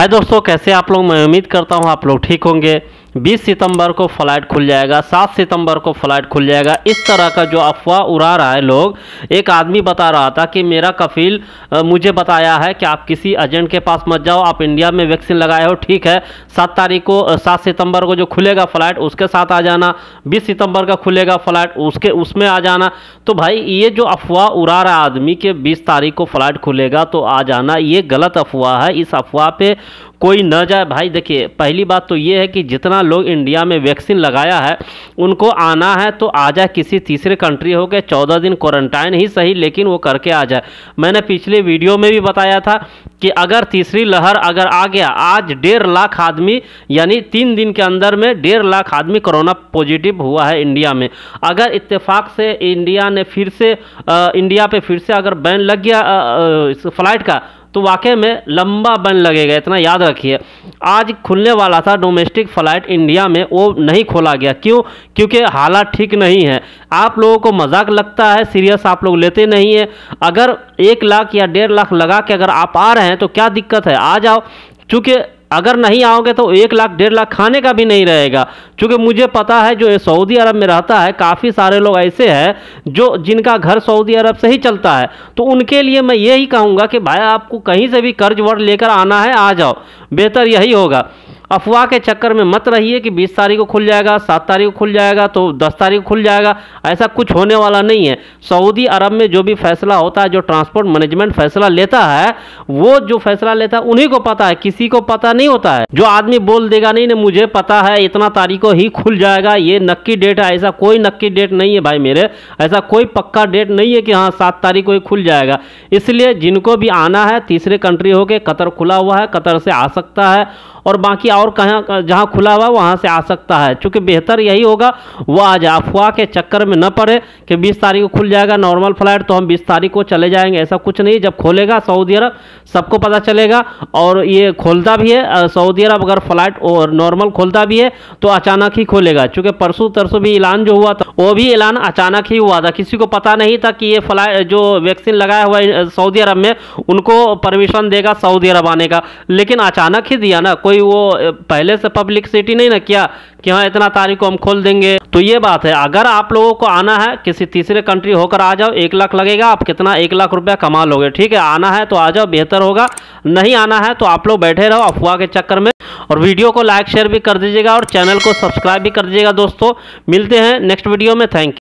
हाय दोस्तों कैसे आप लोग मैं उम्मीद करता हूँ आप लोग ठीक होंगे 20 सितंबर को फ्लाइट खुल जाएगा 7 सितंबर को फ्लाइट खुल जाएगा इस तरह का जो अफवाह उड़ा रहा है लोग एक आदमी बता रहा था कि मेरा कफील मुझे बताया है कि आप किसी एजेंट के पास मत जाओ आप इंडिया में वैक्सीन लगाए हो ठीक है सात तारीख को सात सितंबर को जो खुलेगा फ्लाइट उसके साथ आ जाना बीस सितंबर का खुलेगा फ्लाइट उसके उसमें आ जाना तो भाई ये जो अफवाह उड़ा रहा आदमी के बीस तारीख को फ्लाइट खुलेगा तो आ जाना ये गलत अफवाह है इस अफवाह पर कोई न जाए भाई देखिए पहली बात तो ये है कि जितना लोग इंडिया में वैक्सीन लगाया है उनको आना है तो आ जाए किसी तीसरे कंट्री हो गए चौदह दिन क्वारंटाइन ही सही लेकिन वो करके आ जाए मैंने पिछले वीडियो में भी बताया था कि अगर तीसरी लहर अगर आ गया आज डेढ़ लाख आदमी यानी तीन दिन के अंदर में डेढ़ लाख आदमी कोरोना पॉजिटिव हुआ है इंडिया में अगर इत्तेफाक से इंडिया ने फिर से आ, इंडिया पे फिर से अगर बैन लग गया आ, आ, फ्लाइट का तो वाकई में लंबा बन लगेगा इतना याद रखिए आज खुलने वाला था डोमेस्टिक फ़्लाइट इंडिया में वो नहीं खोला गया क्यों क्योंकि हालात ठीक नहीं है आप लोगों को मजाक लगता है सीरियस आप लोग लेते नहीं है अगर एक लाख या डेढ़ लाख लगा के अगर आप आ रहे हैं तो क्या दिक्कत है आ जाओ चूँकि अगर नहीं आओगे तो एक लाख डेढ़ लाख खाने का भी नहीं रहेगा क्योंकि मुझे पता है जो सऊदी अरब में रहता है काफ़ी सारे लोग ऐसे हैं जो जिनका घर सऊदी अरब से ही चलता है तो उनके लिए मैं यही कहूँगा कि भाई आपको कहीं से भी कर्ज वर्ज लेकर आना है आ जाओ बेहतर यही होगा अफवाह के चक्कर में मत रहिए कि बीस तारीख को खुल जाएगा सात तारीख को खुल जाएगा तो दस तारीख को खुल जाएगा ऐसा कुछ होने वाला नहीं है सऊदी अरब में जो भी फैसला होता है जो ट्रांसपोर्ट मैनेजमेंट फैसला लेता है वो जो फैसला लेता है उन्हीं को पता है किसी को पता नहीं होता है जो आदमी बोल देगा नहीं ना मुझे पता है इतना तारीख को ही खुल जाएगा ये नक्की डेट है ऐसा कोई नक्की डेट नहीं है भाई मेरे ऐसा कोई पक्का डेट नहीं है कि हाँ सात तारीख को ही खुल जाएगा इसलिए जिनको भी आना है तीसरे कंट्री होके कतर खुला हुआ है कतर से आ सकता है और बाकी और कहाँ जहाँ खुला हुआ वहाँ से आ सकता है चूँकि बेहतर यही होगा वह आज अफवाह के चक्कर में न पड़े कि बीस तारीख को खुल जाएगा नॉर्मल फ्लाइट तो हम बीस तारीख को चले जाएँगे ऐसा कुछ नहीं जब खोलेगा सऊदी अरब सबको पता चलेगा और ये खोलता भी है सऊदी अरब अगर फ्लाइट और नॉर्मल खोलता भी है तो अचानक ही खोलेगा चूँकि परसों तरसों भी ऐलान जो हुआ था वो भी ऐलान अचानक ही हुआ था किसी को पता नहीं था कि ये फ्लाइट जो वैक्सीन लगाया हुआ है सऊदी अरब में उनको परमिशन देगा सऊदी अरब आने का लेकिन अचानक ही दिया ना कोई वो पहले से सिटी नहीं ना किया कि हाँ इतना तारीख को हम खोल देंगे तो ये बात है अगर आप लोगों को आना है किसी तीसरे कंट्री होकर आ जाओ एक लाख लगेगा आप कितना एक लाख रुपया कमा लोगे ठीक है आना है तो आ जाओ बेहतर होगा नहीं आना है तो आप लोग बैठे रहो अफवाह के चक्कर में और वीडियो को लाइक शेयर भी कर दीजिएगा और चैनल को सब्सक्राइब भी कर दीजिएगा दोस्तों मिलते हैं नेक्स्ट वीडियो में थैंक यू